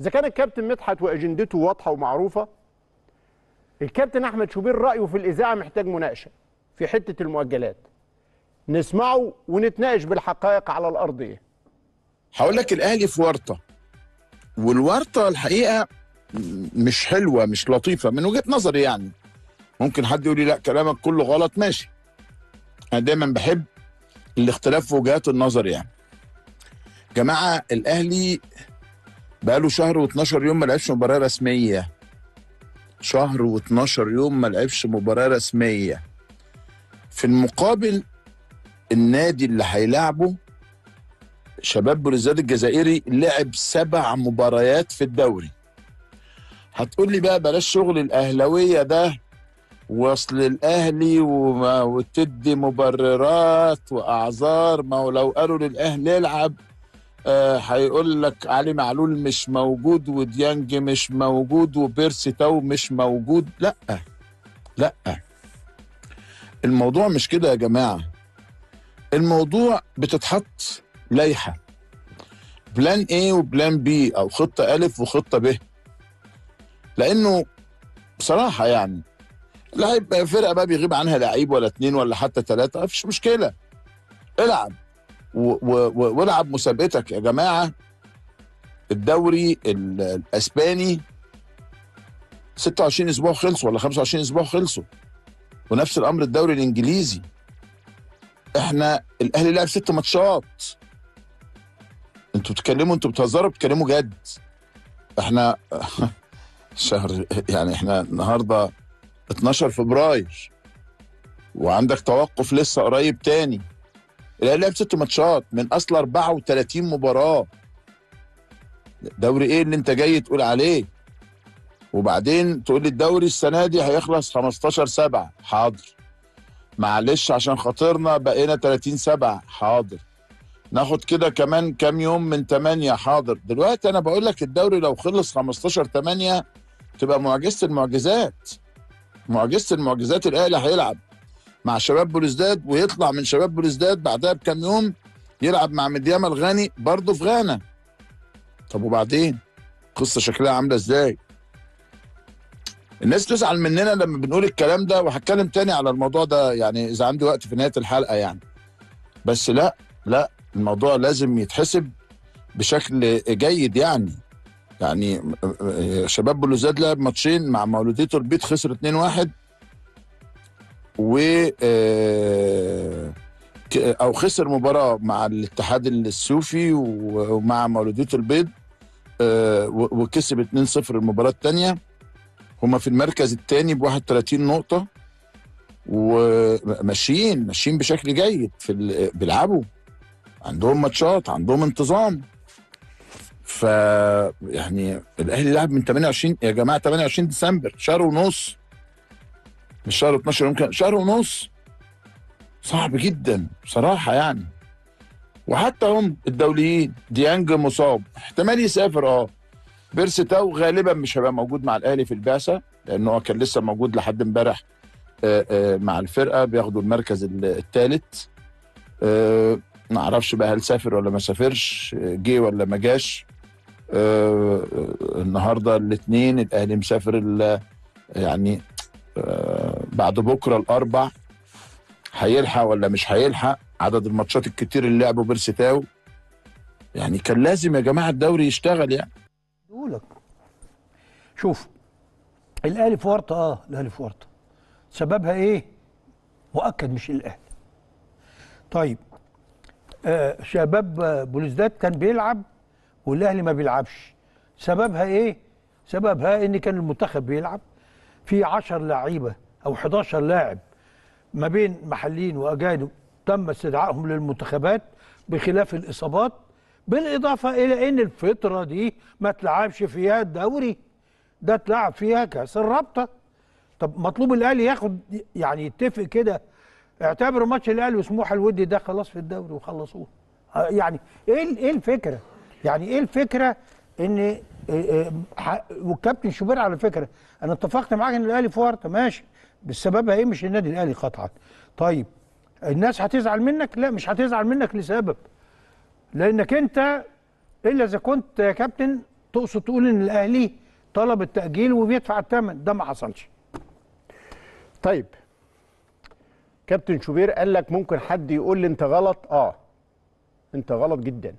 اذا كان الكابتن مدحت واجندته واضحه ومعروفه الكابتن احمد شوبير رايه في الاذاعه محتاج مناقشه في حته المؤجلات نسمعه ونتناقش بالحقائق على الارضيه هقول لك الاهلي في ورطه والورطه الحقيقه مش حلوه مش لطيفه من وجهه نظري يعني ممكن حد يقول لي لا كلامك كله غلط ماشي انا دايما بحب الاختلاف في وجهات النظر يعني جماعه الاهلي بقاله شهر و12 يوم ما لعبش مباراه رسميه شهر و12 يوم ما لعبش مباراه رسميه في المقابل النادي اللي هيلاعبه شباب بلوزداد الجزائري لعب سبع مباريات في الدوري هتقول لي بقى بلاش شغل الاهلاويه ده وصل الاهلي وما وتدي مبررات واعذار ما هو لو قالوا للاهلي العب آه، هيقول لك علي معلول مش موجود وديانج مش موجود وبيرسي تاو مش موجود لا لا الموضوع مش كده يا جماعه الموضوع بتتحط لائحه بلان ايه وبلان بي او خطه الف وخطه ب لانه بصراحه يعني لا هيبقى فرقه بقى بيغيب عنها لعيب ولا اتنين ولا حتى تلاته مفيش مشكله العب والعب مسابقتك يا جماعه الدوري الاسباني 26 اسبوع خلصوا ولا 25 اسبوع خلصوا ونفس الامر الدوري الانجليزي احنا الاهلي لعب ست ماتشات انتوا بتتكلموا انتوا بتهزروا بتتكلموا جد احنا شهر يعني احنا النهارده 12 فبراير وعندك توقف لسه قريب تاني الاهلي لعب ست ماتشات من اصل 34 مباراه دوري ايه اللي انت جاي تقول عليه وبعدين تقول لي الدوري السنه دي هيخلص 15 7 حاضر معلش عشان خاطرنا بقينا 30 7 حاضر ناخد كده كمان كام يوم من 8 حاضر دلوقتي انا بقول لك الدوري لو خلص 15 8 تبقى معجزه المعجزات معجزه المعجزات الاهلي هيلعب مع شباب بلوزداد ويطلع من شباب بلوزداد بعدها بكام يوم يلعب مع مدياما الغاني برضه في غانا طب وبعدين قصة شكلها عامله ازاي الناس تزعل مننا لما بنقول الكلام ده وهتكلم تاني على الموضوع ده يعني اذا عندي وقت في نهايه الحلقه يعني بس لا لا الموضوع لازم يتحسب بشكل جيد يعني يعني شباب بلوزداد لعب ماتشين مع مولودية البيض خسر 2-1 و آه، او خسر مباراه مع الاتحاد السوفي ومع مولوديه البيض آه، وكسب 2-0 المباراه الثانيه هما في المركز الثاني ب 31 نقطه وماشيين ماشيين بشكل جيد في بيلعبوا عندهم ماتشات عندهم انتظام ف يعني الاهلي لعب من 28 يا جماعه 28 ديسمبر شهر ونص مش شهر 12 يمكن شهر ونص صعب جدا بصراحه يعني وحتى هم الدوليين ديانج مصاب احتمال يسافر اه بيرس تاو غالبا مش هيبقى موجود مع الاهلي في البعثه لان هو كان لسه موجود لحد امبارح آه، آه، مع الفرقه بياخدوا المركز الثالث آه، ما اعرفش بقى هل سافر ولا ما سافرش جه ولا ما جاش النهارده الاثنين الاهلي مسافر يعني بعد بكره الاربع هيلحق ولا مش هيلحق عدد الماتشات الكتير اللي لعبه بيرسي تاو يعني كان لازم يا جماعه الدوري يشتغل يعني لك شوف الاهلي في ورطه اه الاهلي في ورطه سببها ايه مؤكد مش الاهلي طيب آه شباب بوليسداد كان بيلعب والاهلي ما بيلعبش سببها ايه سببها ان كان المنتخب بيلعب في 10 لعيبه او 11 لاعب ما بين محليين واجانب تم استدعائهم للمنتخبات بخلاف الاصابات بالاضافه الى ان الفتره دي ما تلعبش فيها الدوري ده اتلعب فيها كاس الرابطه طب مطلوب الاهلي ياخد يعني يتفق كده اعتبروا ماتش الاهلي وسموحه الودي ده خلاص في الدوري وخلصوه يعني ايه ايه الفكره يعني ايه الفكره ان آه، آه، والكابتن شوبير على فكره انا اتفقت معاك ان الاهلي في ورطه ماشي بس سببها ايه مش النادي الاهلي قطعا طيب الناس هتزعل منك لا مش هتزعل منك لسبب لانك انت الا اذا كنت يا كابتن تقصد تقول ان الاهلي طلب التاجيل وبيدفع الثمن ده ما حصلش طيب كابتن شوبير قال لك ممكن حد يقول لي انت غلط اه انت غلط جدا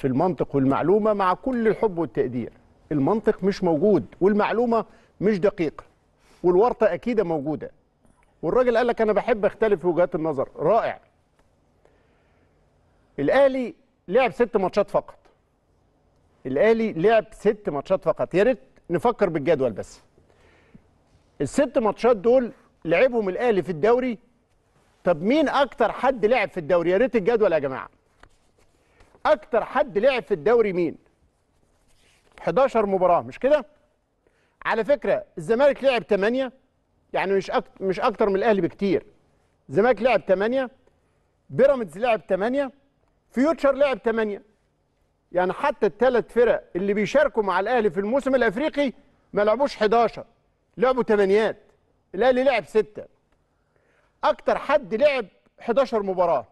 في المنطق والمعلومة مع كل الحب والتقدير المنطق مش موجود والمعلومة مش دقيقة والورطة أكيدة موجودة والراجل قال لك أنا بحب أختلف في وجهات النظر رائع الأهلي لعب ست ماتشات فقط الأهلي لعب ست ماتشات فقط يا ريت نفكر بالجدول بس الست ماتشات دول لعبهم الأهلي في الدوري طب مين أكتر حد لعب في الدوري يا ريت الجدول يا جماعة اكتر حد لعب في الدوري مين 11 مباراه مش كده على فكره الزمالك لعب 8 يعني مش أكتر مش اكتر من الاهلي بكتير الزمالك لعب 8 بيراميدز لعب 8 فيوتشر لعب 8 يعني حتى الثلاث فرق اللي بيشاركوا مع الاهلي في الموسم الافريقي ما لعبوش 11 لعبوا ثمانيات الاهلي لعب 6 اكتر حد لعب 11 مباراه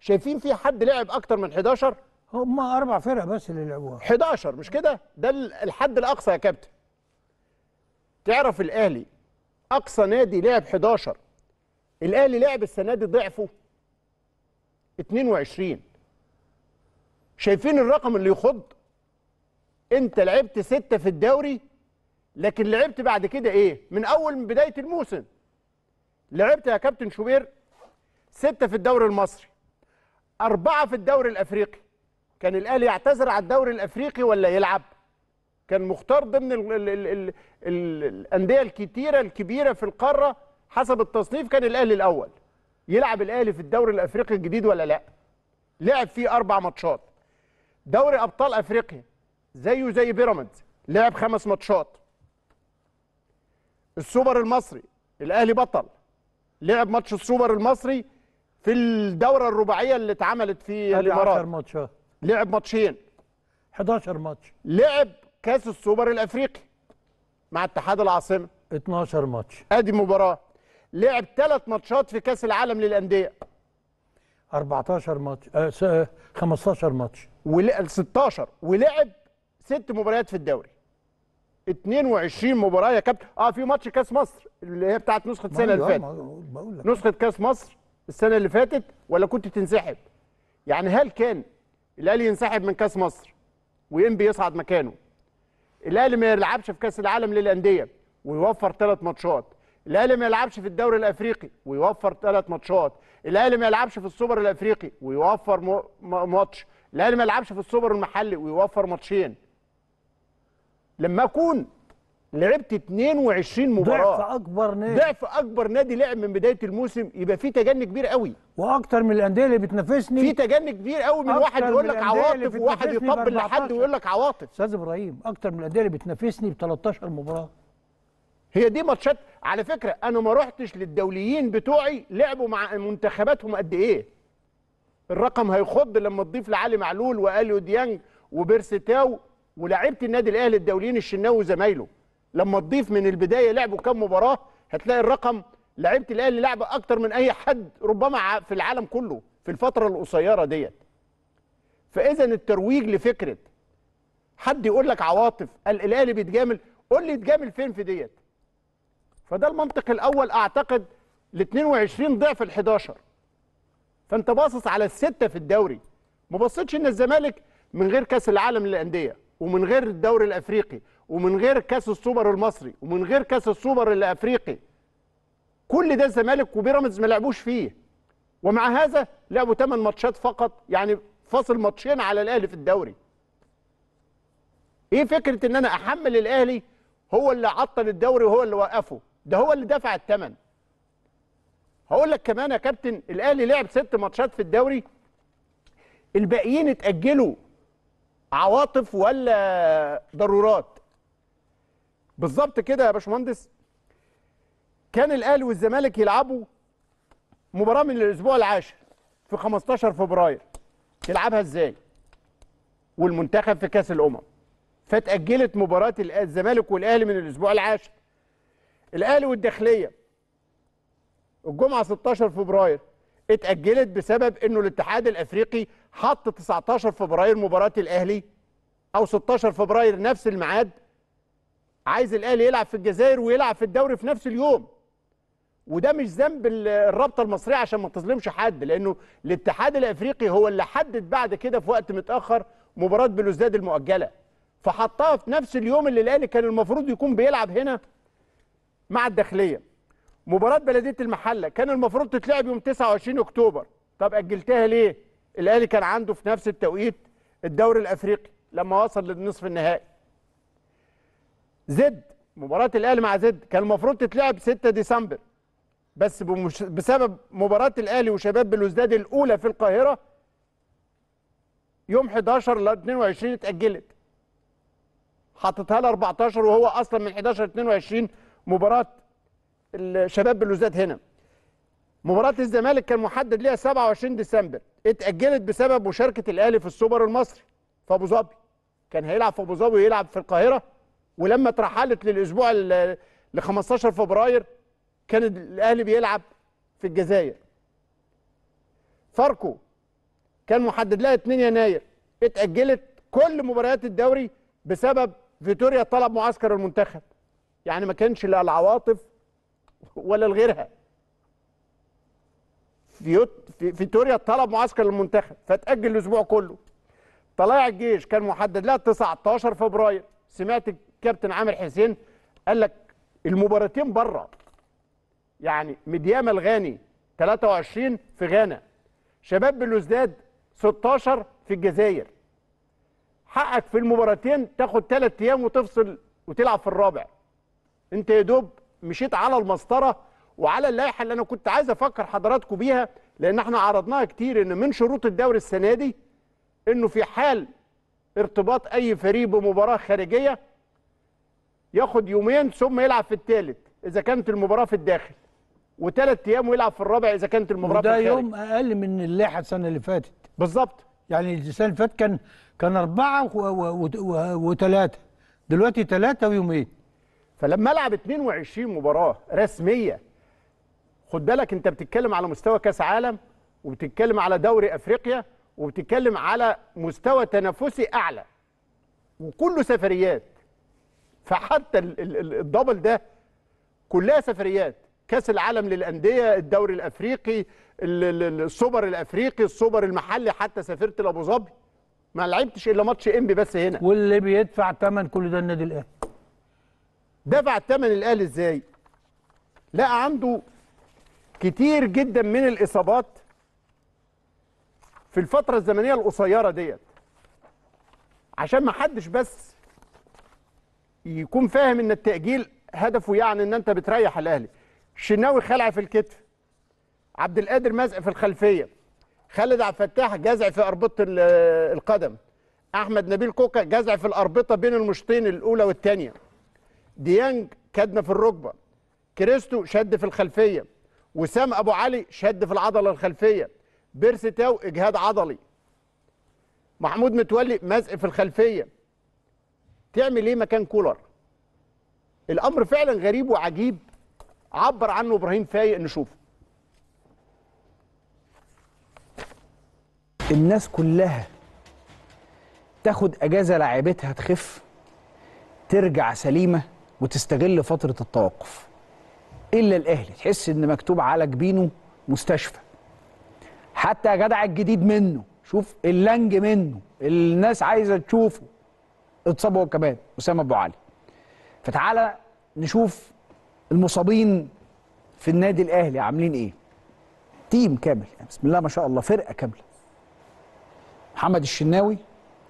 شايفين في حد لعب اكتر من 11 هم اربع فرق بس اللي لعبوها 11 مش كده ده الحد الاقصى يا كابتن تعرف الاهلي اقصى نادي لعب 11 الاهلي لعب السنه دي ضعفه 22 شايفين الرقم اللي يخض انت لعبت ستة في الدوري لكن لعبت بعد كده ايه من اول من بدايه الموسم لعبت يا كابتن شوبير ستة في الدوري المصري أربعة في الدوري الأفريقي كان الاهلي يعتذر على الدوري الافريقي ولا يلعب كان مختار ضمن الانديه الكتيره الكبيره في القاره حسب التصنيف كان الاهلي الاول يلعب الاهلي في الدوري الافريقي الجديد ولا لا لعب فيه اربع ماتشات دوري ابطال افريقيا زيه زي بيراميدز لعب خمس ماتشات السوبر المصري الاهلي بطل لعب ماتش السوبر المصري في الدوره الرباعيه اللي اتعملت في الامارات 10 ماتشات لعب ماتشين 11 ماتش لعب كاس السوبر الافريقي مع اتحاد العاصمه 12 ماتش ادي مباراه لعب ثلاث ماتشات في كاس العالم للانديه 14 ماتش آه 15 آه، ماتش ول 16 ولعب ست مباريات في الدوري 22 مباراه يا كابتن اه في ماتش كاس مصر اللي هي بتاعت نسخه السنه اللي فاتت نسخه كاس مصر السنه اللي فاتت ولا كنت تنسحب يعني هل كان الاهلي ينسحب من كاس مصر وينبي يصعد مكانه الاهلي ما يلعبش في كاس العالم للانديه ويوفر ثلاث ماتشات الاهلي ما يلعبش في الدوري الافريقي ويوفر ثلاث ماتشات الاهلي ما يلعبش في السوبر الافريقي ويوفر ماتش الاهلي ما يلعبش في السوبر المحلي ويوفر ماتشين لما اكون لعبت 22 مباراه ضعف اكبر نادي ضعف اكبر نادي لعب من بدايه الموسم يبقى في تجني كبير قوي واكتر من الانديه اللي بتنافسني في تجني كبير قوي من واحد يقول لك عواطف وواحد يطبل لحد ويقول لك عواطف استاذ ابراهيم اكتر من الانديه اللي بتنافسني ب 13 مباراه هي دي ماتشات على فكره انا ما رحتش للدوليين بتوعي لعبوا مع منتخباتهم قد ايه الرقم هيخض لما تضيف لعلي معلول واليو ديانج وبيرستاو ولاعيبه النادي الاهلي الدوليين الشناوي وزمايله لما تضيف من البدايه لعبوا كام مباراه هتلاقي الرقم لعيبه الاهلي لعب اكتر من اي حد ربما في العالم كله في الفتره القصيره ديت فاذا الترويج لفكره حد يقول لك عواطف الاهلي بيتجامل قول لي يتجامل فين في ديت فده المنطق الاول اعتقد ل 22 ضعف ال 11 فانت باصص على السته في الدوري ما بصيتش ان الزمالك من غير كاس العالم للانديه ومن غير الدوري الافريقي ومن غير كاس السوبر المصري ومن غير كاس السوبر الافريقي كل ده الزمالك وبيراميدز ما لعبوش فيه ومع هذا لعبوا 8 ماتشات فقط يعني فاصل ماتشين على الاهلي في الدوري ايه فكره ان انا احمل الاهلي هو اللي عطل الدوري وهو اللي وقفه ده هو اللي دفع الثمن هقول لك كمان يا كابتن الاهلي لعب ست ماتشات في الدوري الباقيين اتاجلوا عواطف ولا ضرورات بالظبط كده يا باشمهندس كان الاهلي والزمالك يلعبوا مباراه من الاسبوع العاشر في 15 فبراير تلعبها ازاي والمنتخب في كاس الامم فتاجلت مباراه الزمالك والاهلي من الاسبوع العاشر الاهلي والداخليه الجمعه 16 فبراير اتاجلت بسبب انه الاتحاد الافريقي حط 19 فبراير مباراه الاهلي او 16 فبراير نفس الميعاد عايز الاهلي يلعب في الجزائر ويلعب في الدوري في نفس اليوم وده مش ذنب الرابطه المصريه عشان ما تظلمش حد لانه الاتحاد الافريقي هو اللي حدد بعد كده في وقت متاخر مباراه بلوزداد المؤجله فحطها في نفس اليوم اللي الاهلي كان المفروض يكون بيلعب هنا مع الداخليه مباراه بلديه المحله كان المفروض تتلعب يوم 29 اكتوبر طب اجلتها ليه الاهلي كان عنده في نفس التوقيت الدوري الافريقي لما وصل للنصف النهائي زد مباراه الاهلي مع زد كان المفروض تتلعب 6 ديسمبر بس بسبب مباراه الاهلي وشباب بلوزداد الاولى في القاهره يوم 11 ل 22 اتاجلت حطتها ل 14 وهو اصلا من 11 ل 22 مباراه الشباب بلوزداد هنا مباراه الزمالك كان محدد ليها 27 ديسمبر اتاجلت بسبب مشاركه الاهلي في السوبر المصري في ابو ظبي كان هيلعب في ابو ظبي ويلعب في القاهره ولما اترحلت للاسبوع ل 15 فبراير كان الاهلي بيلعب في الجزائر فاركو كان محدد لها 2 يناير اتاجلت كل مباريات الدوري بسبب فيتوريا طلب معسكر المنتخب يعني ما كانش لا العواطف ولا لغيرها فيتوريا طلب معسكر المنتخب فتاجل الاسبوع كله طلائع الجيش كان محدد لها 19 فبراير سمعت كابتن عامر حسين قال لك المباراتين بره يعني مديام الغاني 23 في غانا شباب بلوزداد 16 في الجزائر حقك في المباراتين تاخد ثلاث ايام وتفصل وتلعب في الرابع انت يا دوب مشيت على المسطره وعلى اللائحه اللي انا كنت عايز افكر حضراتكم بيها لان احنا عرضناها كتير ان من شروط الدوري السنه دي انه في حال ارتباط اي فريق بمباراه خارجيه ياخد يومين ثم يلعب في الثالث اذا كانت المباراه في الداخل وثلاث ايام ويلعب في الرابع اذا كانت المباراه في الخارج ده يوم اقل من اللائحه السنه اللي فاتت بالظبط يعني السنه اللي فاتت كان كان اربعه وثلاثه دلوقتي ثلاثه ويومين فلما العب 22 مباراه رسميه خد بالك انت بتتكلم على مستوى كاس عالم وبتتكلم على دوري افريقيا وبتتكلم على مستوى تنافسي اعلى وكله سفريات فحتى الدبل ده كلها سفريات كاس العالم للانديه الدوري الافريقي السوبر الافريقي السوبر المحلي حتى سافرت لابو ظبي ما لعبتش الا ماتش انبي بس هنا واللي بيدفع ثمن كل ده النادي الاهلي دفع ثمن الاهلي ازاي لقى عنده كتير جدا من الاصابات في الفتره الزمنيه القصيره ديت عشان ما حدش بس يكون فاهم ان التاجيل هدفه يعني ان انت بتريح الاهلي الشناوي خلع في الكتف عبد القادر مزق في الخلفيه خالد عبد الفتاح جزع في اربطه القدم احمد نبيل كوكا جزع في الاربطه بين المشطين الاولى والثانيه ديانج كدنا في الركبه كريستو شد في الخلفيه وسام ابو علي شد في العضله الخلفيه بيرسي تاو اجهاد عضلي محمود متولي مزق في الخلفيه تعمل ايه مكان كولر الامر فعلا غريب وعجيب عبر عنه ابراهيم فايق نشوفه الناس كلها تاخد اجازه لاعبتها تخف ترجع سليمه وتستغل فتره التوقف الا الاهلي تحس ان مكتوب على جبينه مستشفى حتى يا جدع الجديد منه شوف اللنج منه الناس عايزه تشوفه اتصاب هو كمان اسامه ابو علي فتعالى نشوف المصابين في النادي الاهلي عاملين ايه تيم كامل يعني بسم الله ما شاء الله فرقه كامله محمد الشناوي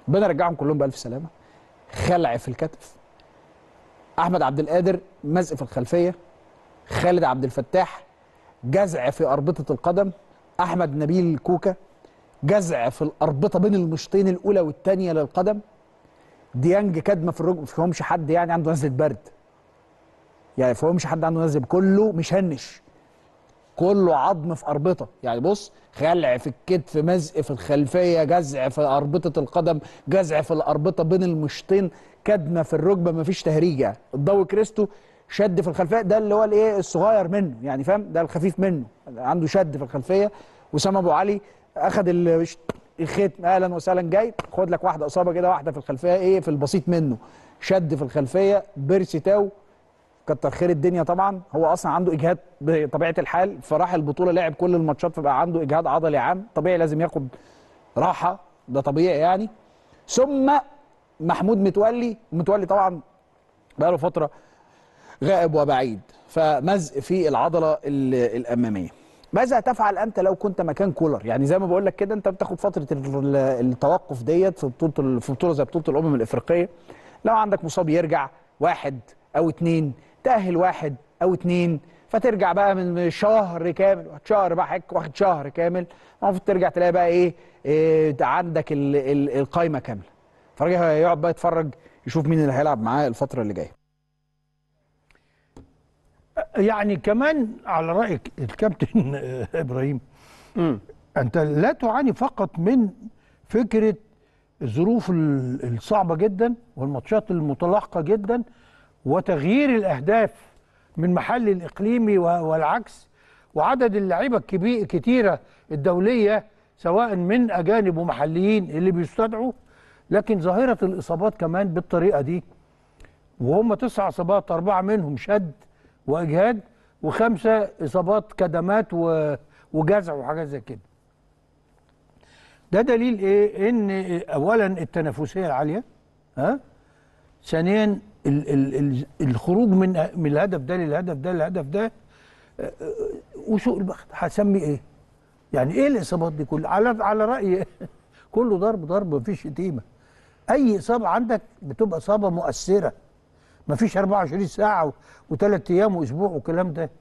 ربنا يرجعهم كلهم بالف سلامه خلع في الكتف احمد عبد القادر مزق في الخلفيه خالد عبد الفتاح جزع في اربطه القدم احمد نبيل كوكا جزع في الاربطه بين المشطين الاولى والثانيه للقدم ديانج كدمه في الركبه ما فيهمش حد يعني عنده نزله برد يعني ما فيهمش حد عنده نزله كله مشنش كله عظم في اربطه يعني بص خلع في الكتف مزق في الخلفيه جزع في اربطه القدم جزع في الاربطه بين المشطين كدمه في الركبه ما فيش تهريج يعني الضو كريستو شد في الخلفيه ده اللي هو الايه الصغير منه يعني فاهم ده الخفيف منه عنده شد في الخلفيه وسام ابو علي اخذ الختم اهلا وسهلا جاي خد لك واحده اصابه كده واحده في الخلفيه ايه في البسيط منه شد في الخلفيه بيرسي تاو كتر خير الدنيا طبعا هو اصلا عنده اجهاد بطبيعه الحال فراح البطوله لعب كل الماتشات فبقى عنده اجهاد عضلي عام طبيعي لازم ياخد راحه ده طبيعي يعني ثم محمود متولي متولي طبعا بقى له فتره غائب وبعيد فمزق في العضله الاماميه ماذا تفعل انت لو كنت مكان كولر يعني زي ما بقول لك كده انت بتاخد فتره التوقف ديت في بطوله في بطوله زي بطوله الامم الافريقيه لو عندك مصاب يرجع واحد او اتنين تاهل واحد او اتنين فترجع بقى من شهر كامل شهر بقى حك واخد شهر كامل المفروض ترجع تلاقي بقى ايه, إيه عندك القايمه كامله فراجع يقعد بقى يتفرج يشوف مين اللي هيلعب معاه الفتره اللي جايه يعني كمان على رايك الكابتن ابراهيم م. انت لا تعاني فقط من فكره الظروف الصعبه جدا والماتشات المتلاحقه جدا وتغيير الاهداف من محل الاقليمي والعكس وعدد اللعيبه الكبيره كتيره الدوليه سواء من اجانب ومحليين اللي بيستدعوا لكن ظاهره الاصابات كمان بالطريقه دي وهم تسع اصابات اربعه منهم شد واجهاد وخمسه اصابات كدمات وجزع وحاجات زي كده ده دليل ايه ان اولا التنافسيه العاليه ها ثانيا ال ال ال الخروج من من الهدف ده للهدف ده للهدف ده وسوء البخت هسمي ايه يعني ايه الاصابات دي كلها على على رايي كله ضرب ضرب مفيش شتيمه اي اصابه عندك بتبقى اصابه مؤثره مفيش 24 ساعة وثلاث أيام وأسبوع والكلام ده